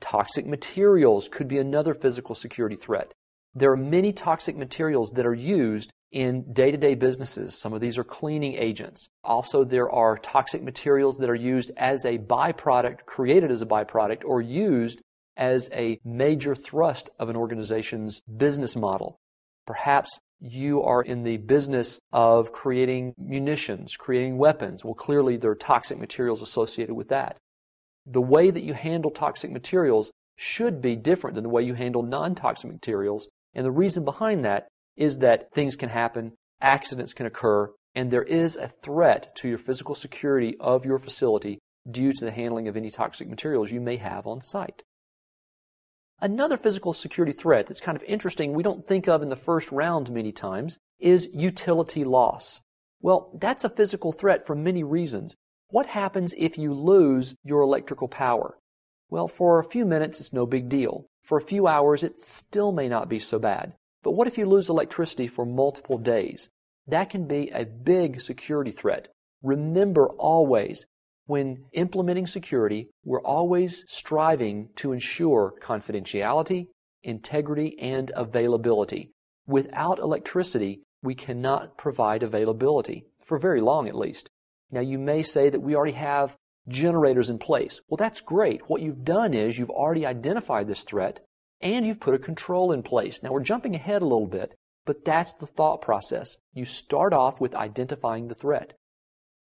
Toxic materials could be another physical security threat. There are many toxic materials that are used in day to day businesses. Some of these are cleaning agents. Also, there are toxic materials that are used as a byproduct, created as a byproduct, or used as a major thrust of an organization's business model. Perhaps you are in the business of creating munitions, creating weapons. Well, clearly there are toxic materials associated with that the way that you handle toxic materials should be different than the way you handle non toxic materials. And the reason behind that is that things can happen, accidents can occur, and there is a threat to your physical security of your facility due to the handling of any toxic materials you may have on site. Another physical security threat that's kind of interesting, we don't think of in the first round many times, is utility loss. Well, that's a physical threat for many reasons. What happens if you lose your electrical power? Well, for a few minutes, it's no big deal. For a few hours, it still may not be so bad. But what if you lose electricity for multiple days? That can be a big security threat. Remember always, when implementing security, we're always striving to ensure confidentiality, integrity, and availability. Without electricity, we cannot provide availability, for very long at least. Now, you may say that we already have generators in place. Well, that's great. What you've done is you've already identified this threat and you've put a control in place. Now, we're jumping ahead a little bit, but that's the thought process. You start off with identifying the threat.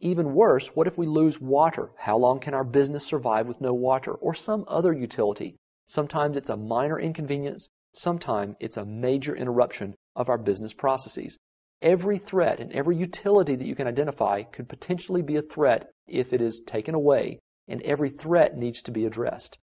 Even worse, what if we lose water? How long can our business survive with no water or some other utility? Sometimes it's a minor inconvenience, sometimes it's a major interruption of our business processes every threat and every utility that you can identify could potentially be a threat if it is taken away, and every threat needs to be addressed.